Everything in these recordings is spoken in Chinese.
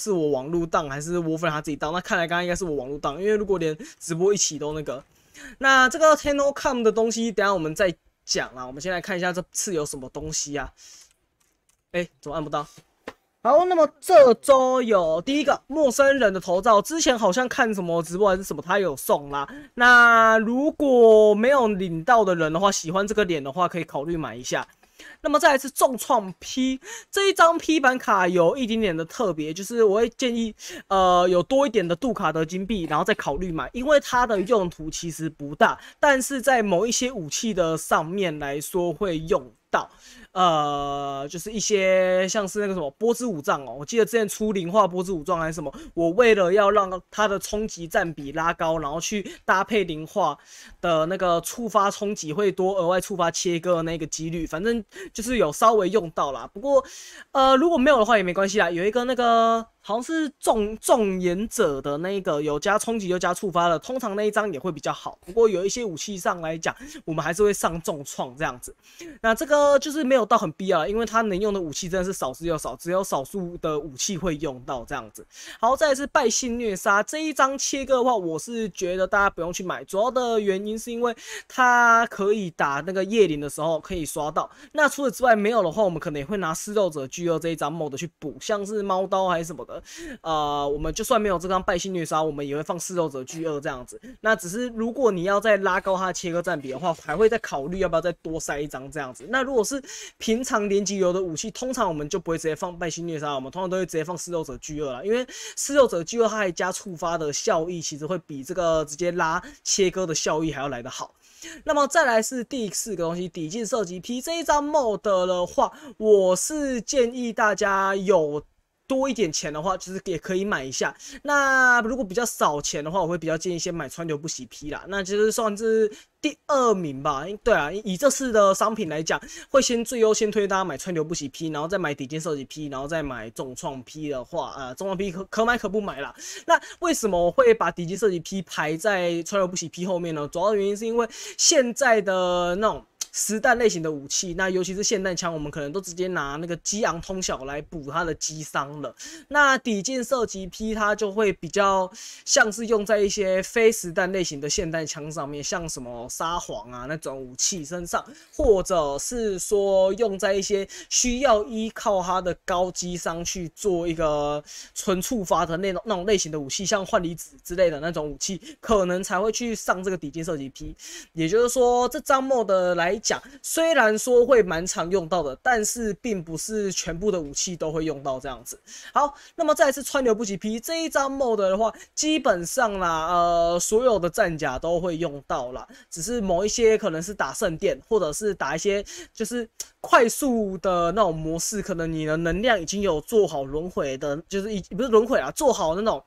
是我网路档还是我粉他自己当？那看来刚刚应该是我网路档，因为如果连直播一起都那个，那这个 TenoCom 的东西，等下我们再讲啦。我们先来看一下这次有什么东西啊？哎，怎么按不到？好，那么这周有第一个陌生人的头照，之前好像看什么直播还是什么，他有送啦。那如果没有领到的人的话，喜欢这个脸的话，可以考虑买一下。那么再是重创 P 这一张 P 版卡有一点点的特别，就是我会建议，呃，有多一点的杜卡的金币，然后再考虑买，因为它的用途其实不大，但是在某一些武器的上面来说会用。到，呃，就是一些像是那个什么波之武藏哦，我记得之前出灵化波之武藏还是什么，我为了要让它的冲击占比拉高，然后去搭配灵化的那个触发冲击会多额外触发切割那个几率，反正就是有稍微用到啦。不过，呃，如果没有的话也没关系啦，有一个那个。好像是重重演者的那个有加冲击又加触发了，通常那一张也会比较好。不过有一些武器上来讲，我们还是会上重创这样子。那这个就是没有到很必要，因为它能用的武器真的是少之又少，只有少数的武器会用到这样子。好，再是败信虐杀这一张切割的话，我是觉得大家不用去买。主要的原因是因为它可以打那个夜灵的时候可以刷到。那除此之外没有的话，我们可能也会拿施肉者巨鳄这一张某的去补，像是猫刀还是什么的。呃，我们就算没有这张败星虐杀，我们也会放施咒者巨鳄这样子。那只是如果你要再拉高它的切割占比的话，还会再考虑要不要再多塞一张这样子。那如果是平常连级流的武器，通常我们就不会直接放败星虐杀，我们通常都会直接放施咒者巨鳄了，因为施咒者巨鳄它还加触发的效益，其实会比这个直接拉切割的效益还要来得好。那么再来是第四个东西，抵近射击 P 这一张 MOD 的话，我是建议大家有。多一点钱的话，其实也可以买一下。那如果比较少钱的话，我会比较建议先买川久不洗皮啦。那其实算是。第二名吧，对啊，以这次的商品来讲，会先最优先推大家买川流不息 P，然后再买底金射击 P，然后再买重创 P 的话，呃，重创 P 可可买可不买啦。那为什么我会把底金射击 P 排在川流不息 P 后面呢？主要原因是因为现在的那种实弹类型的武器，那尤其是霰弹枪，我们可能都直接拿那个激昂通晓来补它的击伤了。那底金射击 P 它就会比较像是用在一些非实弹类型的霰弹枪上面，像什么。沙皇啊，那种武器身上，或者是说用在一些需要依靠他的高机伤去做一个纯触发的那种那种类型的武器，像幻离子之类的那种武器，可能才会去上这个底金射击 P。也就是说，这张 MOD 来讲，虽然说会蛮常用到的，但是并不是全部的武器都会用到这样子。好，那么再次川流不及 P 这一张 MOD 的话，基本上啦，呃，所有的战甲都会用到只是某一些可能是打圣殿，或者是打一些 就是 快速的那种模式，可能你的能量已经有做好轮回的，就是已不是轮回啊，做好那种。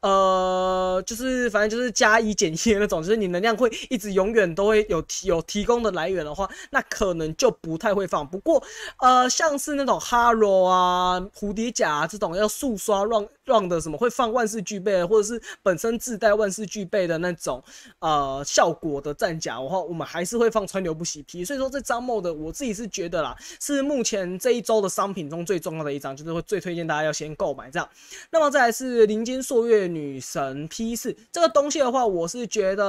呃，就是反正就是加一减一那种，就是你能量会一直永远都会有提有提供的来源的话，那可能就不太会放。不过呃，像是那种哈罗啊、蝴蝶甲啊这种要速刷乱 u 的什么会放万事俱备，或者是本身自带万事俱备的那种呃效果的战甲的话，我们还是会放川流不息 P。所以说这张墨的，我自己是觉得啦，是目前这一周的商品中最重要的一张，就是会最推荐大家要先购买这样。那么再来是林间硕。月女神披饰这个东西的话，我是觉得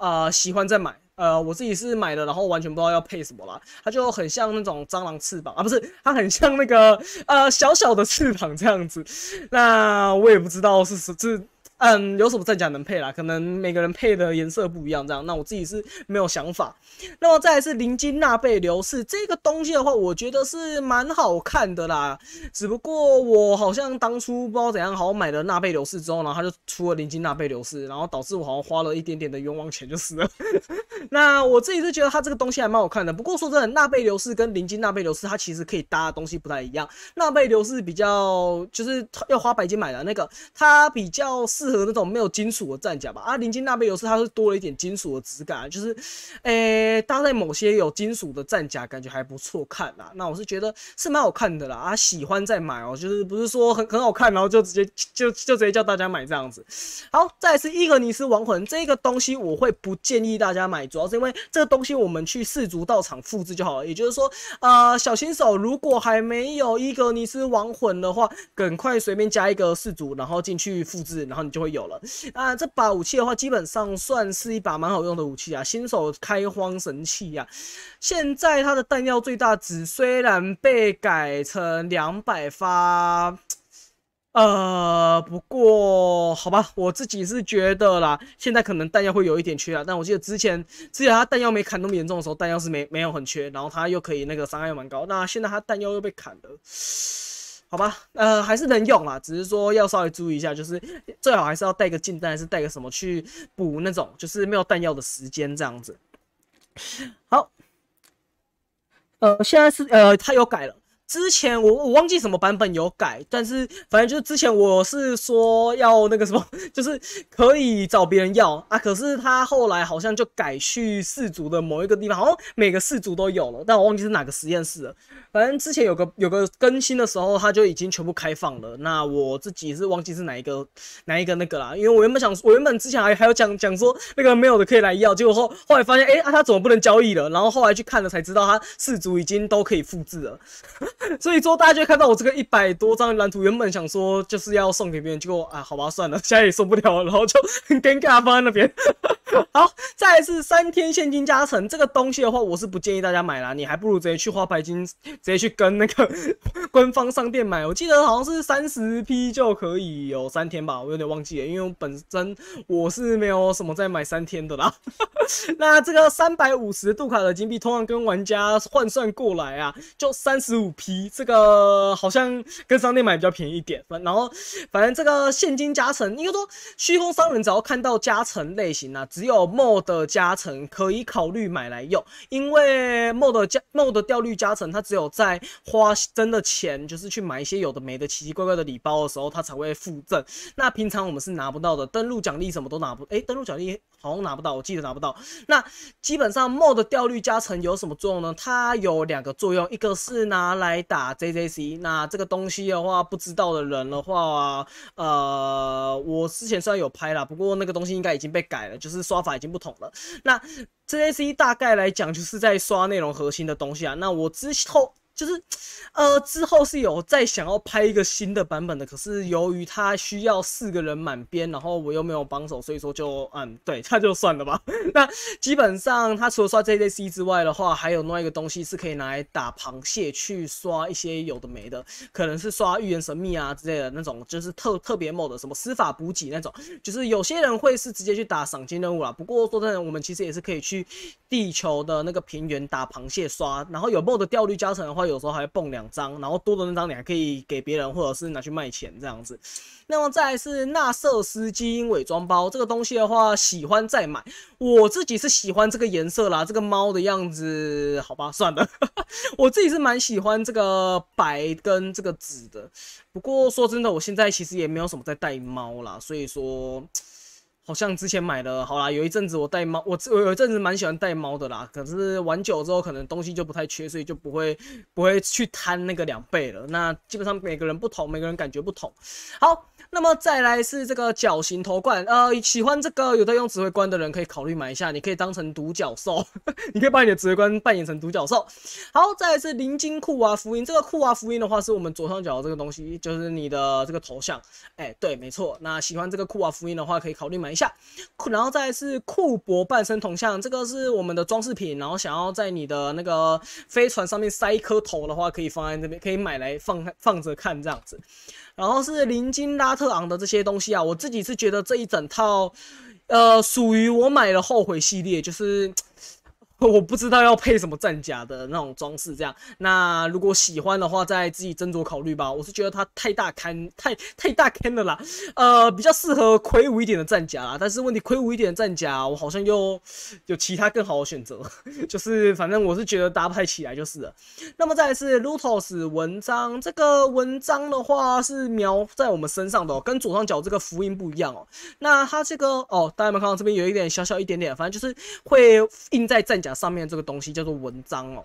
呃喜欢再买，呃我自己是买的，然后完全不知道要配什么啦。它就很像那种蟑螂翅膀啊，不是，它很像那个呃小小的翅膀这样子。那我也不知道是是。嗯，有什么战甲能配啦？可能每个人配的颜色不一样，这样那我自己是没有想法。那么再来是灵金纳贝流士这个东西的话，我觉得是蛮好看的啦。只不过我好像当初不知道怎样好买了纳贝流士之后，然后他就出了灵金纳贝流士，然后导致我好像花了一点点的冤枉钱就是了。那我自己是觉得它这个东西还蛮好看的。不过说真的，纳贝流士跟灵金纳贝流士它其实可以搭的东西不太一样。纳贝流士比较就是要花白金买的那个，它比较适。和那种没有金属的战甲吧，啊，林金那边有是它是多了一点金属的质感，就是，诶，搭在某些有金属的战甲感觉还不错看啦。那我是觉得是蛮好看的啦，啊，喜欢再买哦，就是不是说很很好看，然后就直接就就直接叫大家买这样子。好，再是伊格尼斯亡魂这个东西我会不建议大家买，主要是因为这个东西我们去氏族道场复制就好了，也就是说，呃，小新手如果还没有伊格尼斯亡魂的话，赶快随便加一个氏族，然后进去复制，然后。就会有了啊！这把武器的话，基本上算是一把蛮好用的武器啊，新手开荒神器呀。现在它的弹药最大值虽然被改成两百发，呃，不过好吧，我自己是觉得啦，现在可能弹药会有一点缺啊。但我记得之前，之前它弹药没砍那么严重的时候，弹药是没没有很缺，然后它又可以那个伤害蛮高。那现在它弹药又被砍了。好吧，呃，还是能用啦，只是说要稍微注意一下，就是最好还是要带个近弹，还是带个什么去补那种，就是没有弹药的时间这样子。好，呃，现在是呃，他有改了。之前我我忘记什么版本有改，但是反正就是之前我是说要那个什么，就是可以找别人要啊。可是他后来好像就改去氏族的某一个地方，好像每个氏族都有了，但我忘记是哪个实验室了。反正之前有个有个更新的时候，他就已经全部开放了。那我自己是忘记是哪一个哪一个那个啦，因为我原本想我原本之前还还有讲讲说那个没有的可以来要，结果后后来发现哎啊他怎么不能交易了？然后后来去看了才知道他氏族已经都可以复制了。所以说，大家就看到我这个一百多张蓝图，原本想说就是要送给别人，结果啊，好吧，算了，现在也送不了，然后就很尴尬，放在那边。好，再是三天现金加成这个东西的话，我是不建议大家买啦，你还不如直接去花白金，直接去跟那个。官方商店买，我记得好像是三十 P 就可以有三天吧，我有点忘记了，因为我本身我是没有什么再买三天的啦。那这个三百五十度卡的金币，通常跟玩家换算过来啊，就三十五 P。这个好像跟商店买比较便宜一点。然后反正这个现金加成，应该说虚空商人只要看到加成类型啊，只有 mod 加成可以考虑买来用，因为 mod 加 mod 掉率加成，它只有在花真的钱。钱就是去买一些有的没的奇奇怪怪的礼包的时候，他才会附赠。那平常我们是拿不到的，登录奖励什么都拿不，诶，登录奖励好像拿不到，我记得拿不到。那基本上 mod 调率加成有什么作用呢？它有两个作用，一个是拿来打 JJC。那这个东西的话，不知道的人的话，呃，我之前虽然有拍了，不过那个东西应该已经被改了，就是刷法已经不同了。那 JJC 大概来讲就是在刷内容核心的东西啊。那我之后。就是，呃，之后是有在想要拍一个新的版本的，可是由于它需要四个人满编，然后我又没有帮手，所以说就，嗯，对他就算了吧。那基本上他除了刷 j z C 之外的话，还有另外一个东西是可以拿来打螃蟹去刷一些有的没的，可能是刷预言神秘啊之类的那种，就是特特别 mod 的什么司法补给那种，就是有些人会是直接去打赏金任务啦。不过说真的，我们其实也是可以去地球的那个平原打螃蟹刷，然后有 mod 的掉率加成的话。有时候还会蹦两张，然后多的那张你还可以给别人，或者是拿去卖钱这样子。那么再来是纳瑟斯基因伪装包这个东西的话，喜欢再买。我自己是喜欢这个颜色啦，这个猫的样子，好吧，算了。我自己是蛮喜欢这个白跟这个紫的。不过说真的，我现在其实也没有什么在带猫啦，所以说。好像之前买的，好啦，有一阵子我带猫，我我有一阵子蛮喜欢带猫的啦。可是玩久之后，可能东西就不太缺，所以就不会不会去贪那个两倍了。那基本上每个人不同，每个人感觉不同。好，那么再来是这个角形头冠，呃，喜欢这个有在用指挥官的人可以考虑买一下，你可以当成独角兽，你可以把你的指挥官扮演成独角兽。好，再来是灵金库娃福音，这个库娃福音的话是我们左上角的这个东西，就是你的这个头像。哎，对，没错。那喜欢这个库娃福音的话，可以考虑买。一下，然后再是库博半身铜像，这个是我们的装饰品。然后想要在你的那个飞船上面塞一颗头的话，可以放在这边，可以买来放放着看这样子。然后是林金拉特昂的这些东西啊，我自己是觉得这一整套，呃，属于我买的后悔系列，就是。我不知道要配什么战甲的那种装饰，这样。那如果喜欢的话，再自己斟酌考虑吧。我是觉得它太大看太太大看的啦，呃，比较适合魁梧一点的战甲啦。但是问题魁梧一点的战甲，我好像又有其他更好的选择，就是反正我是觉得搭不太起来就是了。那么再是 Lotos 文章，这个文章的话是描在我们身上的，跟左上角这个福音不一样哦。那它这个哦，大家有没有看到这边有一点小小一点点，反正就是会印在战甲。上面这个东西叫做文章哦。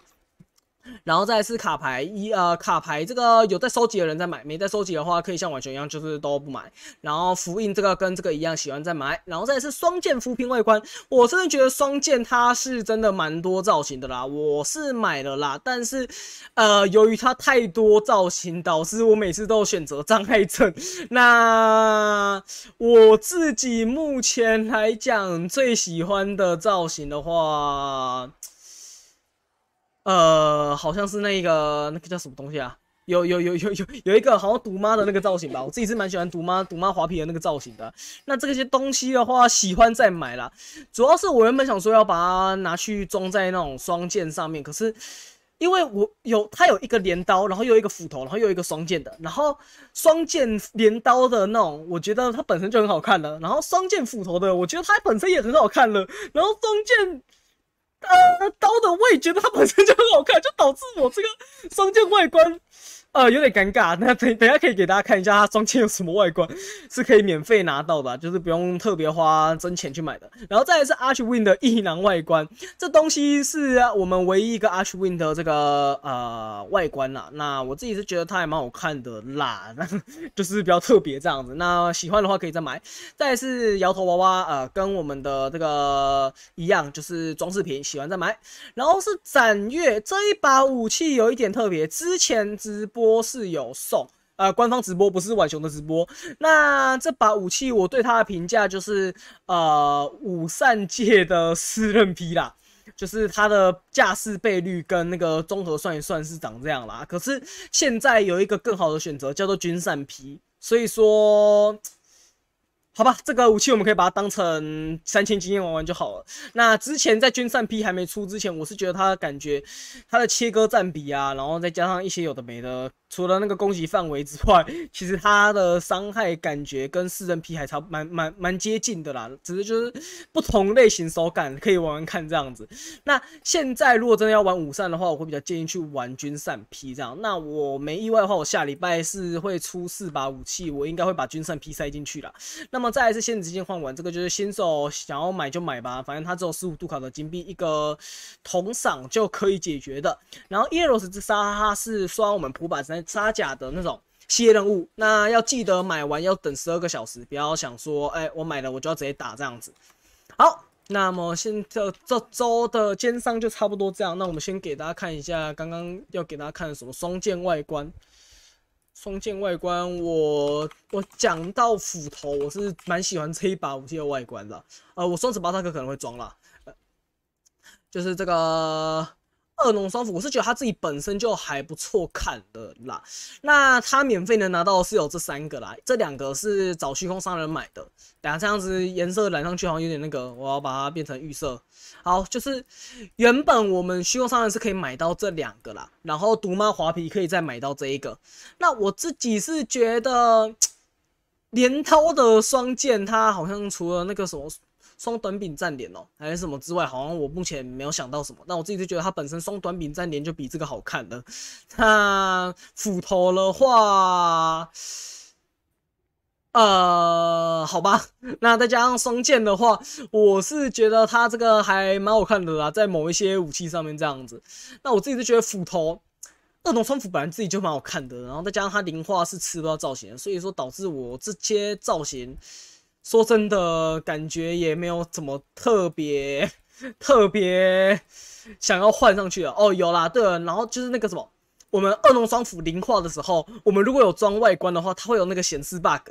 然后再是卡牌一呃卡牌这个有在收集的人在买，没在收集的话可以像完全一样就是都不买。然后符印这个跟这个一样喜欢再买。然后再是双剑扶贫外观，我真的觉得双剑它是真的蛮多造型的啦，我是买了啦，但是呃由于它太多造型导致我每次都选择障碍症。那我自己目前来讲最喜欢的造型的话。呃，好像是那个那个叫什么东西啊？有有有有有有一个好像毒妈的那个造型吧？我自己是蛮喜欢毒妈毒妈滑皮的那个造型的。那这些东西的话，喜欢再买啦。主要是我原本想说要把它拿去装在那种双剑上面，可是因为我有它有一个镰刀，然后又一个斧头，然后又一个双剑的。然后双剑镰刀的那种，我觉得它本身就很好看了。然后双剑斧头的，我觉得它本身也很好看了。然后双剑。呃，刀的味，觉得它本身就很好看，就导致我这个双剑外观。呃，有点尴尬。那等等下可以给大家看一下它装剑有什么外观，是可以免费拿到的，就是不用特别花真钱去买的。然后再来是 a c h w i n d 的异能外观，这东西是我们唯一一个 a c h w i n d 的这个呃外观了。那我自己是觉得它还蛮好看的啦，那 就是比较特别这样子。那喜欢的话可以再买。再是摇头娃娃，呃，跟我们的这个一样，就是装饰品，喜欢再买。然后是斩月这一把武器有一点特别，之前直播。播是有送，呃，官方直播不是晚熊的直播。那这把武器，我对它的评价就是，呃，五善界的四刃劈啦，就是它的架势倍率跟那个综合算一算是长这样啦。可是现在有一个更好的选择，叫做军散劈，所以说。好吧，这个武器我们可以把它当成三千经验玩玩就好了。那之前在军善 P 还没出之前，我是觉得它感觉它的切割占比啊，然后再加上一些有的没的。除了那个攻击范围之外，其实它的伤害感觉跟四人皮还差蛮蛮蛮接近的啦，只是就是不同类型手感可以玩玩看这样子。那现在如果真的要玩五扇的话，我会比较建议去玩军扇皮这样。那我没意外的话，我下礼拜是会出四把武器，我应该会把军扇皮塞进去啦。那么再是限直接换完这个，就是新手想要买就买吧，反正它只有十五度卡的金币一个铜赏就可以解决的。然后 eros 之杀哈是刷我们普版三。杀甲的那种系列任务，那要记得买完要等十二个小时，不要想说，哎，我买了我就要直接打这样子。好，那么现这这周的奸商就差不多这样。那我们先给大家看一下刚刚要给大家看什么双剑外观。双剑外观，我我讲到斧头，我是蛮喜欢这一把武器的外观的。呃，我双子八大哥可能会装了，就是这个。二龙双斧，我是觉得他自己本身就还不错看的啦。那他免费能拿到是有这三个啦，这两个是找虚空商人买的。等下这样子颜色染上去好像有点那个，我要把它变成预设。好，就是原本我们虚空商人是可以买到这两个啦，然后毒猫滑皮可以再买到这一个。那我自己是觉得 连涛的双剑，他好像除了那个什么。双短柄战镰哦，还是什么之外，好像我目前没有想到什么。但我自己就觉得它本身双短柄战镰就比这个好看的。那斧头的话，呃，好吧，那再加上双剑的话，我是觉得它这个还蛮好看的啦，在某一些武器上面这样子。那我自己就觉得斧头，二龙双斧本来自己就蛮好看的，然后再加上它零化是吃不到造型，所以说导致我这些造型。说真的，感觉也没有怎么特别 特别想要换上去的。哦，有啦，对，然后就是那个什么，我们二龙双斧灵化的时候，我们如果有装外观的话，它会有那个显示 bug，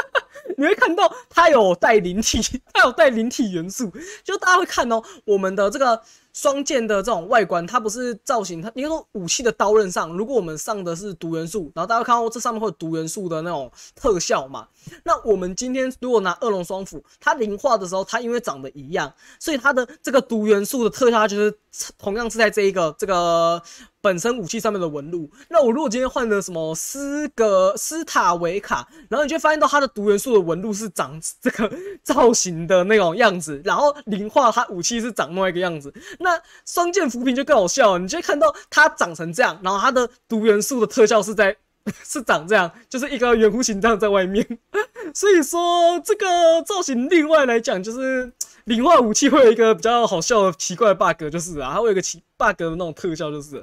你会看到它有带灵体，它有带灵体元素，就大家会看哦，我们的这个。双剑的这种外观，它不是造型，它应该说武器的刀刃上。如果我们上的是毒元素，然后大家看到这上面会有毒元素的那种特效嘛。那我们今天如果拿恶龙双斧，它灵化的时候，它因为长得一样，所以它的这个毒元素的特效就是同样是在这一个这个本身武器上面的纹路。那我如果今天换了什么斯格斯塔维卡，然后你就发现到它的毒元素的纹路是长这个造型的那种样子，然后灵化它武器是长那一个样子。那双剑浮萍就更好笑，你就会看到它长成这样，然后它的毒元素的特效是在 是长这样，就是一个圆弧形这样在外面，所以说这个造型另外来讲就是 零化武器会有一个比较好笑的奇怪 bug，就是啊，它会有个奇 bug 的那种特效，就是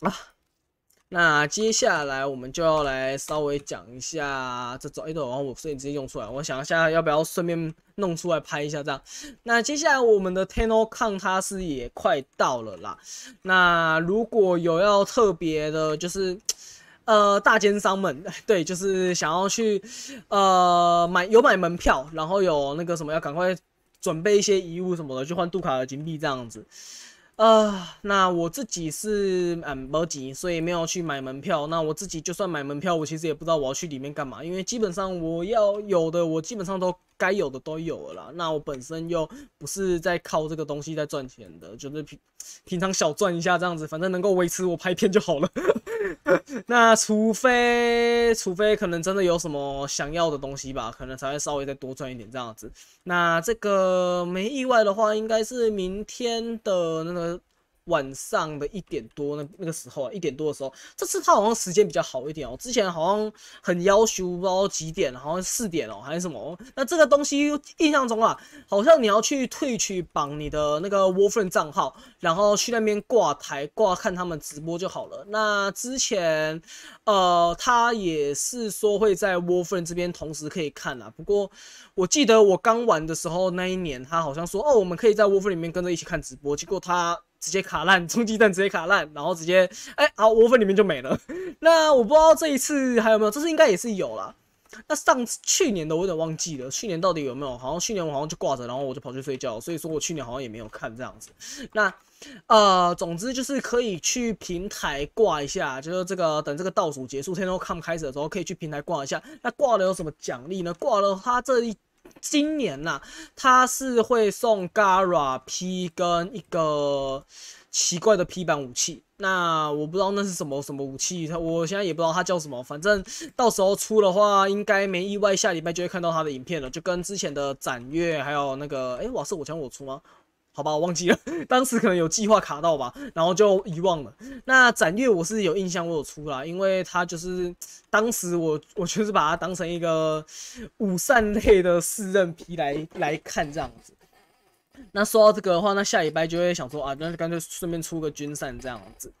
啊。那接下来我们就要来稍微讲一下这招，然后我所以直接用出来。我想一下要不要顺便弄出来拍一下这样。那接下来我们的 Tennocon 它是也快到了啦。那如果有要特别的，就是呃大奸商们，对，就是想要去呃买有买门票，然后有那个什么要赶快准备一些遗物什么的，去换杜卡的金币这样子。啊，那我自己是蛮着急，所以没有去买门票。那我自己就算买门票，我其实也不知道我要去里面干嘛，因为基本上我要有的，我基本上都该有的都有了。那我本身又不是在靠这个东西在赚钱的，就是平平常小赚一下这样子，反正能够维持我拍片就好了。那除非，除非可能真的有什么想要的东西吧，可能才会稍微再多赚一点这样子。那这个没意外的话，应该是明天的那个。晚上的一点多那那个时候啊，一点多的时候，这次他好像时间比较好一点哦。之前好像很要求不知道几点，好像四点哦还是什么。那这个东西印象中啊，好像你要去退去绑你的那个 w a r f r a n 账号，然后去那边挂台挂看他们直播就好了。那之前呃，他也是说会在 w a r f r a n 这边同时可以看啊。不过我记得我刚玩的时候那一年，他好像说哦，我们可以在 w a r f r a n 里面跟着一起看直播。结果他。直接卡烂，冲击弹直接卡烂，然后直接，哎，好，窝粉里面就没了。那我不知道这一次还有没有，这次应该也是有了。那上次去年的我有点忘记了，去年到底有没有？好像去年我好像就挂着，然后我就跑去睡觉，所以说我去年好像也没有看这样子。那，呃，总之就是可以去平台挂一下，就是这个等这个倒数结束，天龙 com 开始的时候可以去平台挂一下。那挂了有什么奖励呢？挂了它这一。今年呐，他是会送 Gara P 跟一个奇怪的 P 版武器，那我不知道那是什么什么武器，他我现在也不知道他叫什么，反正到时候出的话，应该没意外，下礼拜就会看到他的影片了，就跟之前的斩月还有那个，哎，瓦是我抢我出吗？好吧，我忘记了，当时可能有计划卡到吧，然后就遗忘了。那斩月我是有印象，我有出啦，因为他就是 当时我我就是把它当成一个五 扇类的四刃皮来来看这样子。那说到这个的话，那下礼拜就会想说啊，那就干脆顺便出个军扇这样子。